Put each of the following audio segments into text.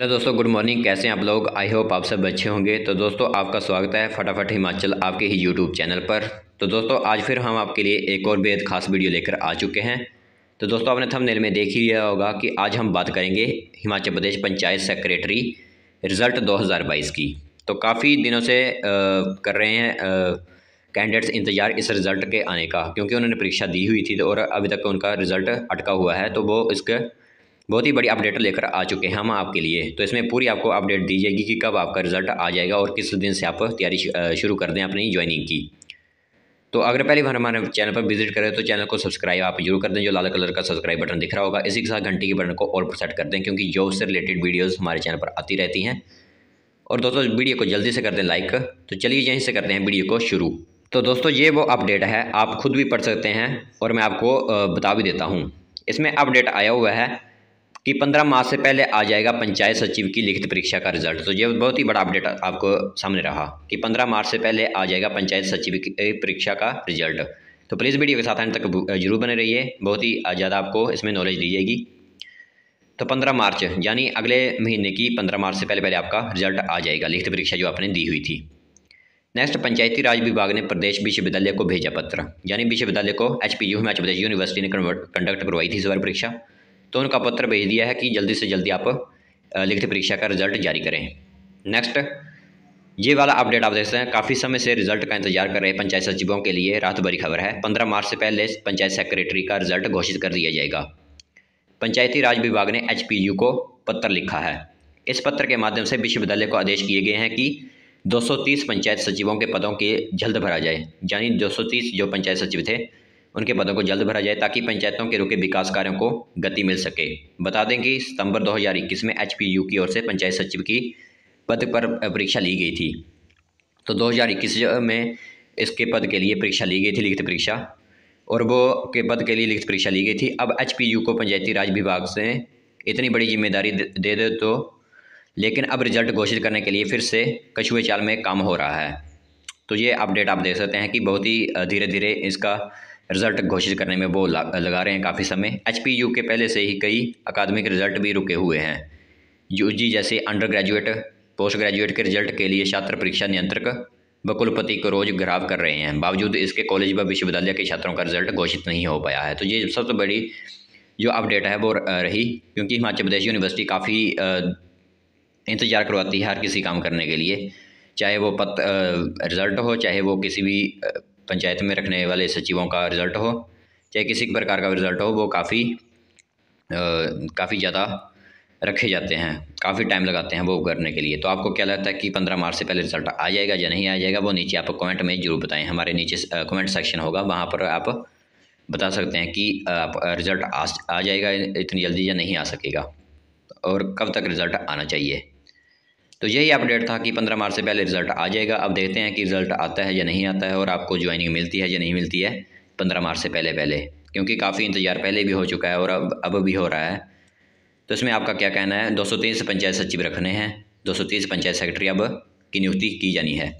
hello दोस्तों good morning कैसे हैं आप लोग आई होप आप सब अच्छे होंगे तो दोस्तों आपका स्वागत है फटाफट हिमाचल आपके ही यूट्यूब चैनल पर तो दोस्तों आज फिर हम आपके लिए एक और बेहद खास वीडियो लेकर आ चुके हैं तो दोस्तों आपने थंबनेल में देख ही लिया होगा कि आज हम बात करेंगे हिमाचल प्रदेश पंचायत सेक्रेटरी रिज़ल्ट 2022 की तो काफ़ी दिनों से आ, कर रहे हैं कैंडिडेट्स इंतज़ार इस रिज़ल्ट के आने का क्योंकि उन्होंने परीक्षा दी हुई थी और अभी तक उनका रिज़ल्ट अटका हुआ है तो वो इसके बहुत ही बड़ी अपडेट लेकर आ चुके हैं हम आपके लिए तो इसमें पूरी आपको अपडेट दी जाएगी कि कब आपका रिजल्ट आ जाएगा और किस दिन से आप तैयारी शुरू कर दें अपनी ज्वाइनिंग की तो अगर पहली बार हमारे चैनल पर विजिट करें तो चैनल को सब्सक्राइब आप जरूर कर दें जो लाल कलर का सब्सक्राइब बटन दिख रहा होगा इसी के साथ घंटी के बटन को और पर सेट कर दें क्योंकि जॉब से रिलेटेड वीडियोस हमारे चैनल पर आती रहती हैं और दोस्तों वीडियो को जल्दी से कर दें लाइक तो चलिए यहीं से करते हैं वीडियो को शुरू तो दोस्तों ये वो अपडेट है आप खुद भी पढ़ सकते हैं और मैं आपको बता भी देता हूँ इसमें अपडेट आया हुआ है कि पंद्रह माह से पहले आ जाएगा पंचायत सचिव की लिखित परीक्षा का रिजल्ट तो ये बहुत ही बड़ा अपडेट आपको सामने रहा कि पंद्रह मार्च से पहले आ जाएगा पंचायत सचिव की परीक्षा का रिजल्ट तो प्लीज़ वीडियो के साथ आने तक जरूर बने रहिए बहुत ही ज़्यादा आपको इसमें नॉलेज दी जाएगी तो पंद्रह मार्च यानी अगले महीने की पंद्रह मार्च से पहले पहले आपका रिजल्ट आ जाएगा लिखित परीक्षा जो आपने दी हुई थी नेक्स्ट पंचायती राज विभाग ने प्रदेश विश्वविद्यालय को भेजा पत्र यानी विश्वविद्यालय को H P U Himachal Pradesh university ने कंडक्ट करवाई थी इस बार परीक्षा तो उनका पत्र भेज दिया है कि जल्दी से जल्दी आप लिखित परीक्षा का रिजल्ट जारी करें नेक्स्ट ये वाला अपडेट आप देख सकते हैं काफ़ी समय से रिजल्ट का इंतजार कर रहे पंचायत सचिवों के लिए रात भरी खबर है पंद्रह मार्च से पहले पंचायत सेक्रेटरी का रिजल्ट घोषित कर दिया जाएगा पंचायती राज विभाग ने एच को पत्र लिखा है इस पत्र के माध्यम से विश्वविद्यालय को आदेश किए गए हैं कि 230 पंचायत सचिवों के पदों के जल्द भरा जाए यानी 230 जो पंचायत सचिव थे उनके पदों को जल्द भरा जाए ताकि पंचायतों के रुके विकास कार्यों को गति मिल सके बता दें कि सितंबर 2021 में एच की ओर से पंचायत सचिव की पद पर परीक्षा ली गई थी तो 2021 में इसके पद के लिए परीक्षा ली गई थी लिखित परीक्षा और वो के पद के लिए लिखित परीक्षा ली गई थी अब एच को पंचायती राज विभाग से इतनी बड़ी जिम्मेदारी दे दे तो लेकिन अब रिजल्ट घोषित करने के लिए फिर से कछुए चाल में काम हो रहा है तो ये अपडेट आप देख सकते हैं कि बहुत ही धीरे धीरे इसका रिजल्ट घोषित करने में वो लगा रहे हैं काफ़ी समय एच के पहले से ही कई अकादमिक रिजल्ट भी रुके हुए हैं यू जैसे अंडर ग्रेजुएट पोस्ट ग्रेजुएट के रिजल्ट के लिए छात्र परीक्षा नियंत्रक व कुलपति को रोज घराव कर रहे हैं बावजूद इसके कॉलेज व विश्वविद्यालय के छात्रों का रिजल्ट घोषित नहीं हो पाया है तो ये सबसे तो बड़ी जो अपडेट है वो रही क्योंकि हिमाचल प्रदेश यूनिवर्सिटी काफ़ी इंतजार करवाती है हर किसी काम करने के लिए चाहे वो पत रिज़ल्ट हो चाहे वो किसी भी पंचायत में रखने वाले सचिवों का रिज़ल्ट हो चाहे किसी प्रकार का रिज़ल्ट हो वो काफ़ी काफ़ी ज़्यादा रखे जाते हैं काफ़ी टाइम लगाते हैं वो करने के लिए तो आपको क्या लगता है कि पंद्रह मार्च से पहले रिजल्ट आ जाएगा या नहीं आ जाएगा वो नीचे आप कमेंट में जरूर बताएं हमारे नीचे कमेंट सेक्शन होगा वहाँ पर आप बता सकते हैं कि आप रिज़ल्ट आ, आ जाएगा इतनी जल्दी या नहीं आ सकेगा और कब तक रिज़ल्ट आना चाहिए तो यही अपडेट था कि पंद्रह मार्च से पहले रिजल्ट आ जाएगा अब देखते हैं कि रिजल्ट आता है या नहीं आता है और आपको ज्वाइनिंग मिलती है या नहीं मिलती है पंद्रह मार्च से पहले पहले क्योंकि काफ़ी इंतजार पहले भी हो चुका है और अब अब भी हो रहा है तो इसमें आपका क्या कहना है दो पंचायत सचिव रखने हैं दो पंचायत सेक्रेटरी अब की नियुक्ति की जानी है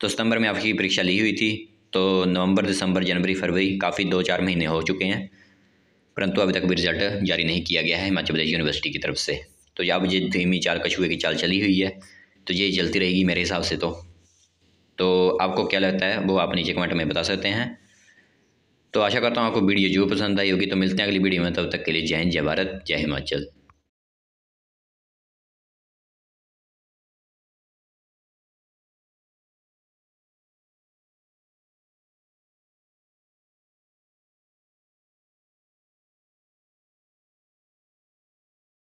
तो सितंबर में आपकी परीक्षा ली हुई थी तो नवंबर दिसंबर जनवरी फरवरी काफ़ी दो चार महीने हो चुके हैं परंतु अभी तक भी रिजल्ट जारी नहीं किया गया है हिमाचल प्रदेश यूनिवर्सिटी की तरफ से तो अब ये धीमी चाल कछुए की चाल चली हुई है तो ये चलती रहेगी मेरे हिसाब से तो तो आपको क्या लगता है वो आप नीचे कमेंट में बता सकते हैं तो आशा करता हूँ आपको वीडियो जो पसंद आई होगी तो मिलते हैं अगली वीडियो में तब तक के लिए जय हिंद जय भारत जय हिमाचल